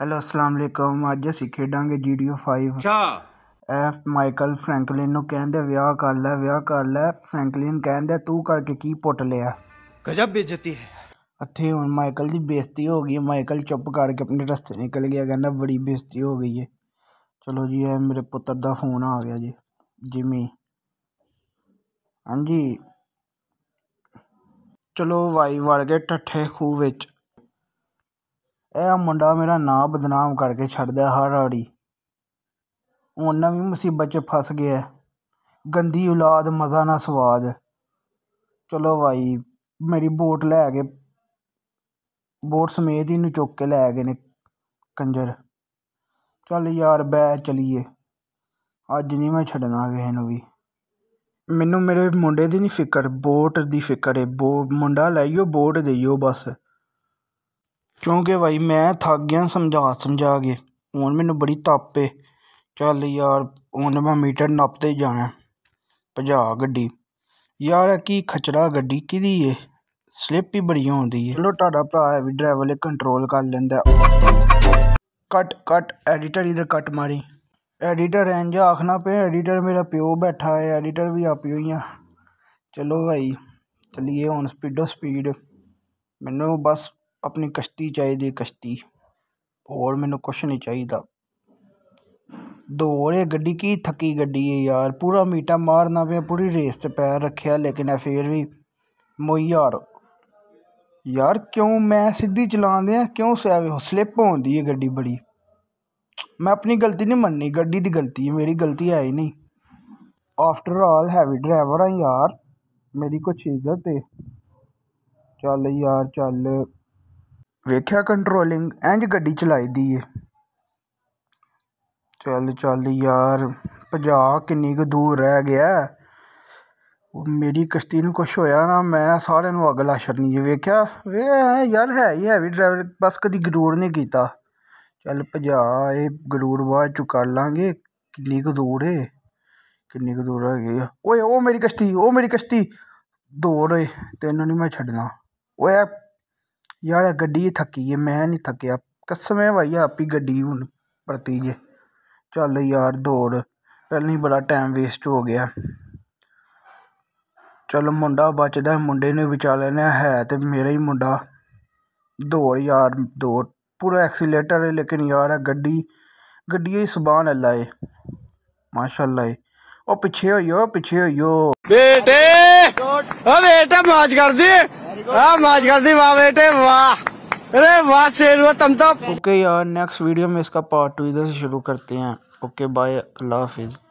hello अस्सलाम वालेकुम ਅੱਜ ਅਸੀਂ ਖੇਡਾਂਗੇ GTA 5 ਅੱਛਾ ਐਫ ਮਾਈਕਲ ਫ੍ਰੈਂਕਲਿਨ ਨੂੰ ਕਹਿੰਦੇ ਵਿਆਹ ਕਰ ਲੈ ਵਿਆਹ ਕਰ ਲੈ ਫ੍ਰੈਂਕਲਿਨ ਕਹਿੰਦਾ ਤੂੰ ਕਰਕੇ ਕੀ ਪੁੱਟ ਲਿਆ ਗਜਬ ਬੇਇੱਜ਼ਤੀ ਹੈ ਇੱਥੇ ਹੁਣ ਮਾਈਕਲ ਦੀ ਬੇਇੱਜ਼ਤੀ ਹੋ ਗਈ ਮਾਈਕਲ ਚੁੱਪ ਕਰਕੇ ਆਪਣੇ ਰਸਤੇ ਨਿਕਲ ਗਿਆ ਕਹਿੰਦਾ ਬੜੀ ਬੇਇੱਜ਼ਤੀ ਹੋ ਗਈ ਹੈ ਚਲੋ ਜੀ ਇਹ ਮੇਰੇ ਪੁੱਤਰ ਦਾ ਫੋਨ ਆ ਗਿਆ ਜੀ ਜਿਮੀ ਹਾਂਜੀ ਚਲੋ ਵਾਈ ਵੜ ਗਏ ਠੱਠੇ ਖੂਹ ਵਿੱਚ यह मुंडा मेरा ना बदनाम करके छड़ हर आड़ी हूँ नवी मुसीबत फस गया गंदी औलाद मजा ना सुद चलो भाई मेरी बोट लै गए बोट समेत ही चुक के लै गए ने कंजर चल यार बै चलीए अज नहीं मैं छड़ना कि भी मैनू मेरे मुंडे की नहीं फिक्र बोट की फिक्र है बो मुंडा लाइयो बोट दे बस क्योंकि भाई मैं थक गया समझा समझा के हूँ मैनू बड़ी तप है चल यार हूँ मैं मीटर नपदे जाना भजा गड्डी यार कि खचरा गड्डी कि स्लिप ही बड़ी होती है चलो ढा ਭਰਾ भी ड्राइवर कंट्रोल कर ਕਰ कट कट एडिटर इधर कट मारी एडिटर इंज आखना पे एडिटर मेरा प्यो बैठा है एडिटर भी आप ही चलो भाई चलिए हूँ स्पीडो स्पीड मैनू बस अपनी कश्ती चाहिए कश्ती और मैं कुछ नहीं चाहिए दौड़े गड्डी की थकी गड्डी है यार पूरा मीटा मारना पे पूरी रेस से पैर रखे लेकिन फिर भी मोई यार यार क्यों मैं सीधी चला दिया क्यों स्लिप हो गड्डी बड़ी मैं अपनी गलती नहीं मन्नी गड्डी दी गलती है मेरी गलती है ही नहीं आफ्टर ऑल हैवी ड्राइवर है यार मेरी कुछ इज्जत है चल यार चल वेख्या कंट्रोलिंग इंज ग चलाई दी है चल चल यार पजा कि दूर रह गया मेरी कश्ती कुछ होया ना मैं सारे अग ला छनी वेख्या वे यार है ही है भी ड्राइवर बस कभी गरूर नहीं किया चल पजा ये गरूर बाद चु कर लाँगे कि दूर है कि दूर है गए ओ मेरी कश्ती ओ मेरी कश्ती दौड़ तेनों नहीं मैं छड़ना वो है यार गड्डी थकी है मैं नहीं थकिया कसम है भाई आपी गड्डी हूँ परती है चल यार दौड़ पहले ही बड़ा टाइम वेस्ट हो गया चल मुंडा बचद मुंडे ने बचा ने है तो मेरा ही मुंडा दौड़ यार दौड़ पूरा है लेकिन यार गड्डी गड्डी ही सबान अल्लाह ऐ माशाल्लाह ऐ ओ पिच्छे होइयो पिच्छे होइयो बेटे ओ बेटे माज कर दे हाँ, कर दी वाह बेटे वाह अरे वाह शेर तुम तो ओके यार नेक्स्ट वीडियो में इसका पार्ट टू इधर से शुरू करते हैं ओके बाय अल्लाह हाफिज़